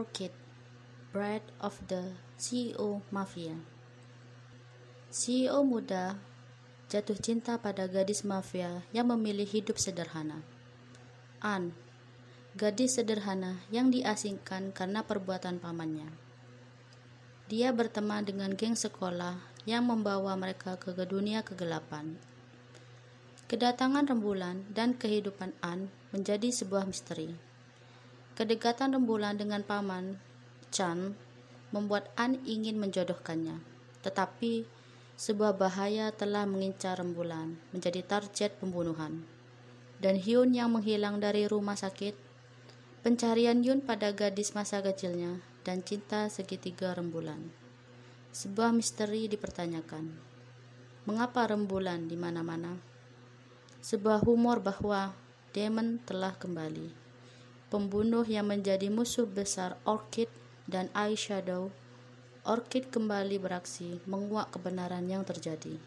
Orchid, Bride of the CEO Mafia. CEO muda jatuh cinta pada gadis mafia yang memilih hidup sederhana. Anne, gadis sederhana yang diasingkan karena perbuatan pamannya. Dia berteman dengan geng sekolah yang membawa mereka ke dunia kegelapan. Kedatangan rembulan dan kehidupan Anne menjadi sebuah misteri. Kedekatan rembulan dengan paman Chan membuat An ingin menjodohkannya. Tetapi sebuah bahaya telah mengincar rembulan menjadi target pembunuhan. Dan Hyun yang menghilang dari rumah sakit, pencarian Yun pada gadis masa kecilnya dan cinta segitiga rembulan. Sebuah misteri dipertanyakan. Mengapa rembulan di mana-mana? Sebuah humor bahwa Demon telah kembali pembunuh yang menjadi musuh besar Orchid dan Eyeshadow, Orchid kembali beraksi, menguak kebenaran yang terjadi.